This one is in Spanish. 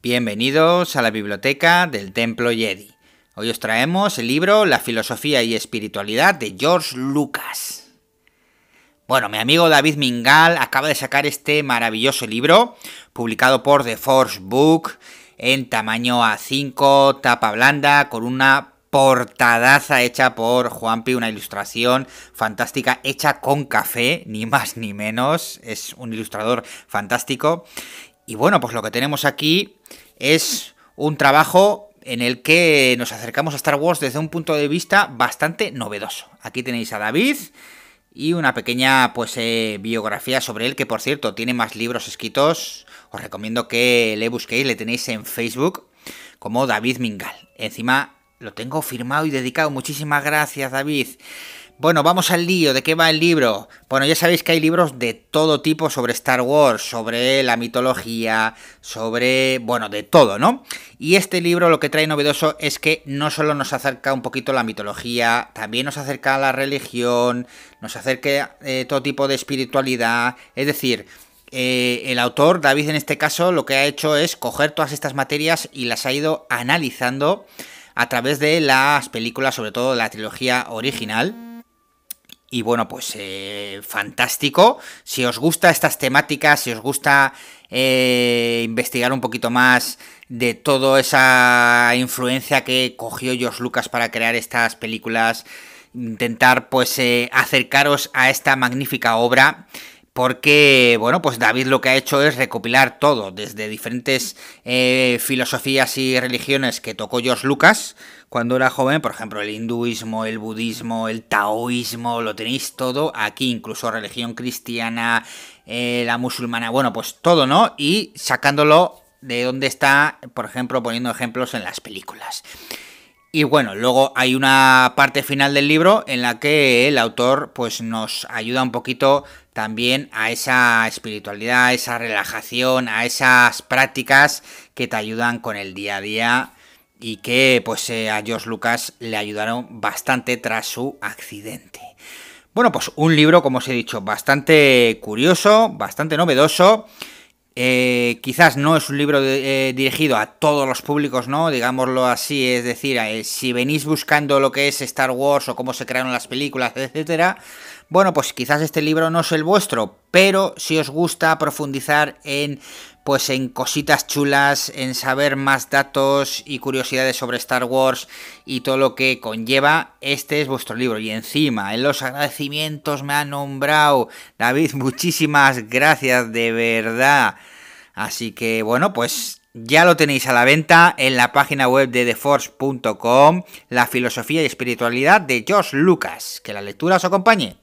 Bienvenidos a la biblioteca del Templo Jedi. Hoy os traemos el libro La filosofía y espiritualidad de George Lucas. Bueno, mi amigo David Mingal acaba de sacar este maravilloso libro, publicado por The Force Book, en tamaño A5, tapa blanda, con una portadaza hecha por Juanpi, una ilustración fantástica hecha con café, ni más ni menos. Es un ilustrador fantástico. Y bueno, pues lo que tenemos aquí es un trabajo en el que nos acercamos a Star Wars desde un punto de vista bastante novedoso. Aquí tenéis a David y una pequeña pues eh, biografía sobre él que por cierto tiene más libros escritos os recomiendo que le busquéis le tenéis en Facebook como David Mingal encima lo tengo firmado y dedicado. Muchísimas gracias, David. Bueno, vamos al lío, ¿de qué va el libro? Bueno, ya sabéis que hay libros de todo tipo sobre Star Wars, sobre la mitología, sobre, bueno, de todo, ¿no? Y este libro lo que trae novedoso es que no solo nos acerca un poquito la mitología, también nos acerca a la religión, nos acerca a eh, todo tipo de espiritualidad, es decir, eh, el autor, David en este caso, lo que ha hecho es coger todas estas materias y las ha ido analizando a través de las películas, sobre todo la trilogía original. Y bueno, pues eh, fantástico. Si os gusta estas temáticas, si os gusta eh, investigar un poquito más de toda esa influencia que cogió George Lucas para crear estas películas, intentar pues eh, acercaros a esta magnífica obra porque, bueno, pues David lo que ha hecho es recopilar todo, desde diferentes eh, filosofías y religiones que tocó George Lucas cuando era joven, por ejemplo, el hinduismo, el budismo, el taoísmo, lo tenéis todo aquí, incluso religión cristiana, eh, la musulmana, bueno, pues todo, ¿no? Y sacándolo de dónde está, por ejemplo, poniendo ejemplos en las películas. Y bueno, luego hay una parte final del libro en la que el autor pues nos ayuda un poquito también a esa espiritualidad, a esa relajación, a esas prácticas que te ayudan con el día a día y que pues eh, a George Lucas le ayudaron bastante tras su accidente. Bueno, pues un libro, como os he dicho, bastante curioso, bastante novedoso eh, quizás no es un libro eh, dirigido a todos los públicos, ¿no? Digámoslo así, es decir, eh, si venís buscando lo que es Star Wars o cómo se crearon las películas, etcétera, bueno, pues quizás este libro no es el vuestro, pero si os gusta profundizar en pues en cositas chulas, en saber más datos y curiosidades sobre Star Wars y todo lo que conlleva, este es vuestro libro. Y encima, en los agradecimientos me ha nombrado David, muchísimas gracias de verdad. Así que bueno, pues ya lo tenéis a la venta en la página web de theforce.com, La filosofía y espiritualidad de George Lucas. Que la lectura os acompañe.